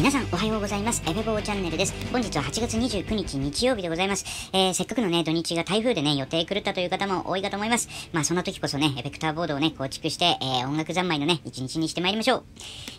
皆さんおはようございます。エフェボーチャンネルです。本日は8月29日日曜日でございます。えー、せっかくのね、土日が台風でね、予定狂ったという方も多いかと思います。まあそんな時こそね、エフェクターボードをね、構築して、えー、音楽三昧のね、一日にしてまいりましょう。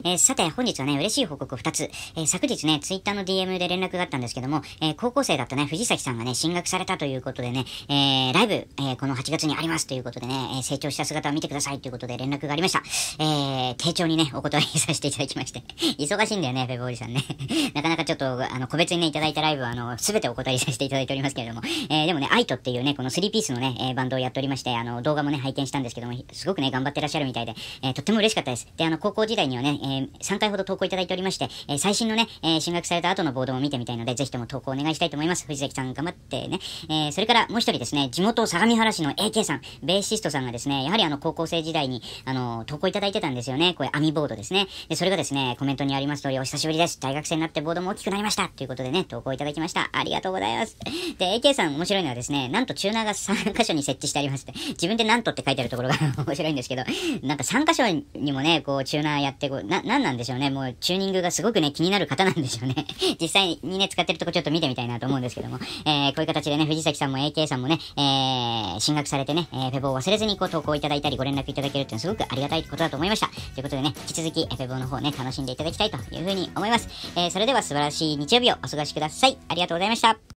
えー、さて、本日はね、嬉しい報告2つ。え昨日ね、Twitter の DM で連絡があったんですけども、え高校生だったね、藤崎さんがね、進学されたということでね、えライブ、えこの8月にありますということでね、え成長した姿を見てくださいということで連絡がありました。えー、丁重にね、お断りさせていただきまして、忙しいんだよね、エボーさんね。なかなかちょっと、あの、個別にね、いただいたライブは、あの、すべてお答えさせていただいておりますけれども、えー、でもね、アイトっていうね、この3ピースのね、えー、バンドをやっておりまして、あの、動画もね、拝見したんですけども、すごくね、頑張ってらっしゃるみたいで、えー、とっても嬉しかったです。で、あの、高校時代にはね、えー、3回ほど投稿いただいておりまして、えー、最新のね、えー、進学された後のボードも見てみたいので、ぜひとも投稿お願いしたいと思います。藤崎さん、頑張ってね。えー、それからもう一人ですね、地元相模原市の AK さん、ベーシストさんがですね、やはりあの、高校生時代に、あの、投稿いただいてたんですよね。これ、網ボードですね。で、それがですね、コメントにあります通り、お久しぶりぶりでし、大学生になってボードも大きくなりました。ということでね、投稿いただきました。ありがとうございます。で、AK さん面白いのはですね、なんとチューナーが3箇所に設置してありますって、自分でなんとって書いてあるところが面白いんですけど、なんか3箇所にもね、こうチューナーやってこう、な、なんなんでしょうね。もうチューニングがすごくね、気になる方なんでしょうね。実際にね、使ってるとこちょっと見てみたいなと思うんですけども、えー、こういう形でね、藤崎さんも AK さんもね、えー、進学されてね、えー、フェボを忘れずにこう投稿いただいたり、ご連絡いただけるっていうのはすごくありがたいことだと思いました。ということでね、引き続き、フェボの方ね、楽しんでいただきたいというふうに思います。思います。えー、それでは素晴らしい日曜日をお過ごしください。ありがとうございました。